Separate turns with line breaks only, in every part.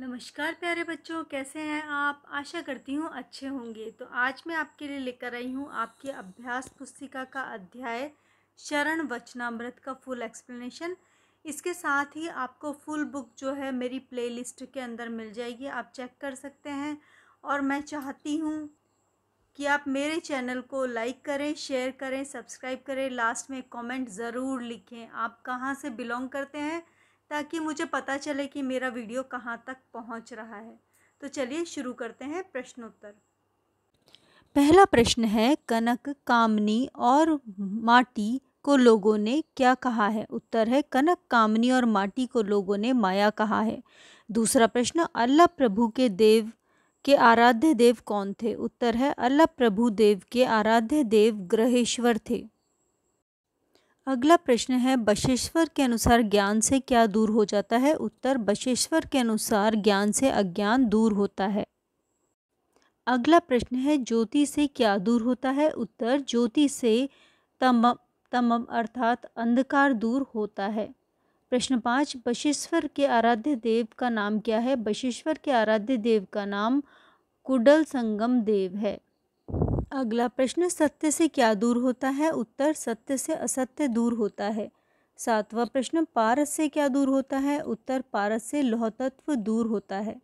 नमस्कार प्यारे बच्चों कैसे हैं आप आशा करती हूँ अच्छे होंगे तो आज मैं आपके लिए लेकर आई हूँ आपके अभ्यास पुस्तिका का अध्याय शरण वचनामृत का फुल एक्सप्लेनेशन इसके साथ ही आपको फुल बुक जो है मेरी प्लेलिस्ट के अंदर मिल जाएगी आप चेक कर सकते हैं और मैं चाहती हूँ कि आप मेरे चैनल को लाइक करें शेयर करें सब्सक्राइब करें लास्ट में कमेंट ज़रूर लिखें आप कहाँ से बिलोंग करते हैं ताकि मुझे पता चले कि मेरा वीडियो कहाँ तक पहुँच रहा है तो चलिए शुरू करते हैं प्रश्नोत्तर पहला प्रश्न है कनक कामनी और माटी को लोगों ने क्या कहा है उत्तर है कनक कामनी और माटी को लोगों ने माया कहा है दूसरा प्रश्न अल्लाह प्रभु के देव के आराध्य देव कौन थे उत्तर है अल्लाह प्रभु देव के आराध्य देव ग्रहेश्वर थे अगला प्रश्न है बशेश्वर के अनुसार ज्ञान से क्या दूर हो जाता है उत्तर बशेश्वर के अनुसार ज्ञान से अज्ञान दूर होता है अगला प्रश्न है ज्योति से क्या दूर होता है उत्तर ज्योति से तम तम अर्थात अंधकार दूर होता है प्रश्न पाँच बशेश्वर के आराध्य देव का नाम क्या है बशेश्वर के आराध्य देव का नाम कुडल संगम देव है अगला प्रश्न सत्य से क्या दूर होता है उत्तर सत्य से असत्य दूर होता है सातवां प्रश्न पारस से क्या दूर होता है उत्तर पारस से लौह तत्व दूर होता है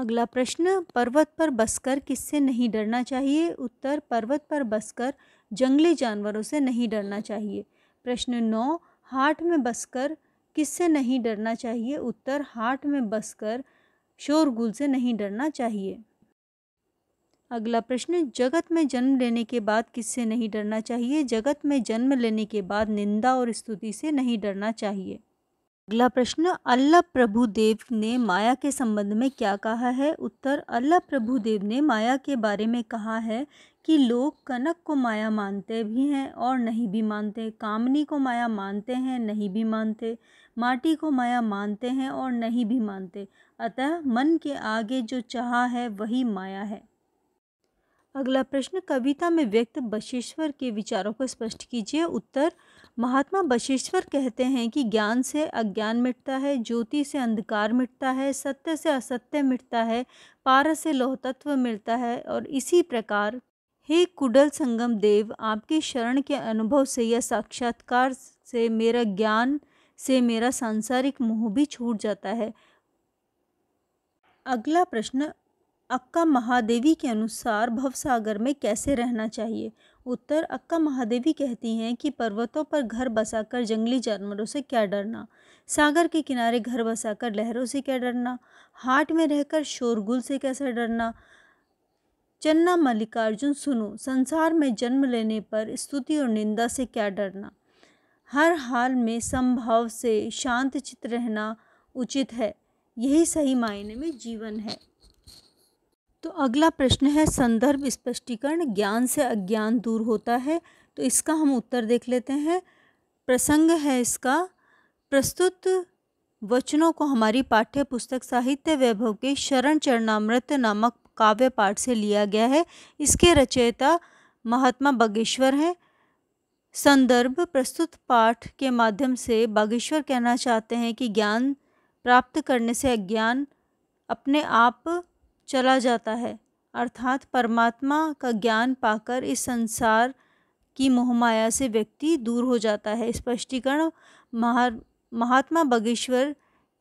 अगला प्रश्न पर्वत पर बसकर किससे नहीं डरना चाहिए उत्तर पर्वत पर बसकर जंगली जानवरों से नहीं डरना चाहिए प्रश्न नौ हाट में बसकर किससे नहीं डरना चाहिए उत्तर हाट में बसकर शोरगुल से नहीं डरना चाहिए अगला प्रश्न जगत में जन्म लेने के बाद किससे नहीं डरना चाहिए जगत में जन्म लेने के बाद निंदा और स्तुति से नहीं डरना चाहिए अगला प्रश्न अल्लाह प्रभु देव ने माया के संबंध में क्या कहा है उत्तर अल्लाह प्रभु देव ने माया के बारे में कहा है कि लोग कनक को माया मानते भी हैं और नहीं भी मानते कामनी को माया मानते हैं नहीं भी मानते माटी को माया मानते हैं और नहीं भी मानते अतः मन के आगे जो चाह है वही माया है अगला प्रश्न कविता में व्यक्त बशेश्वर के विचारों को स्पष्ट कीजिए उत्तर महात्मा बशेश्वर कहते हैं कि ज्ञान से अज्ञान मिटता है ज्योति से अंधकार मिटता है सत्य से असत्य मिटता है पार से लोहतत्व मिलता है और इसी प्रकार हे कुडल संगम देव आपके शरण के अनुभव से या साक्षात्कार से मेरा ज्ञान से मेरा सांसारिक मोह भी छूट जाता है अगला प्रश्न अक्का महादेवी के अनुसार भवसागर में कैसे रहना चाहिए उत्तर अक्का महादेवी कहती हैं कि पर्वतों पर घर बसाकर जंगली जानवरों से क्या डरना सागर के किनारे घर बसाकर लहरों से क्या डरना हाट में रहकर शोरगुल से कैसे डरना चन्ना मल्लिकार्जुन सुनो संसार में जन्म लेने पर स्तुति और निंदा से क्या डरना हर हाल में संभाव से शांत चित्त रहना उचित है यही सही मायने में जीवन है तो अगला प्रश्न है संदर्भ स्पष्टीकरण ज्ञान से अज्ञान दूर होता है तो इसका हम उत्तर देख लेते हैं प्रसंग है इसका प्रस्तुत वचनों को हमारी पाठ्य पुस्तक साहित्य वैभव के शरण चरणामृत नामक काव्य पाठ से लिया गया है इसके रचयिता महात्मा बागेश्वर हैं संदर्भ प्रस्तुत पाठ के माध्यम से बागेश्वर कहना चाहते हैं कि ज्ञान प्राप्त करने से अज्ञान अपने आप चला जाता है अर्थात परमात्मा का ज्ञान पाकर इस संसार की मोहमाया से व्यक्ति दूर हो जाता है स्पष्टीकरण महा महात्मा बगेश्वर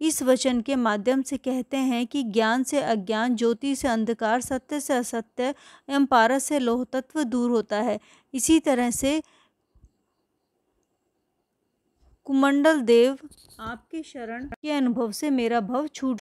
इस वचन के माध्यम से कहते हैं कि ज्ञान से अज्ञान ज्योति से अंधकार सत्य से असत्य एवं पारस से लोह तत्व दूर होता है इसी तरह से कुमंडल देव आपके शरण के अनुभव से मेरा भव छूट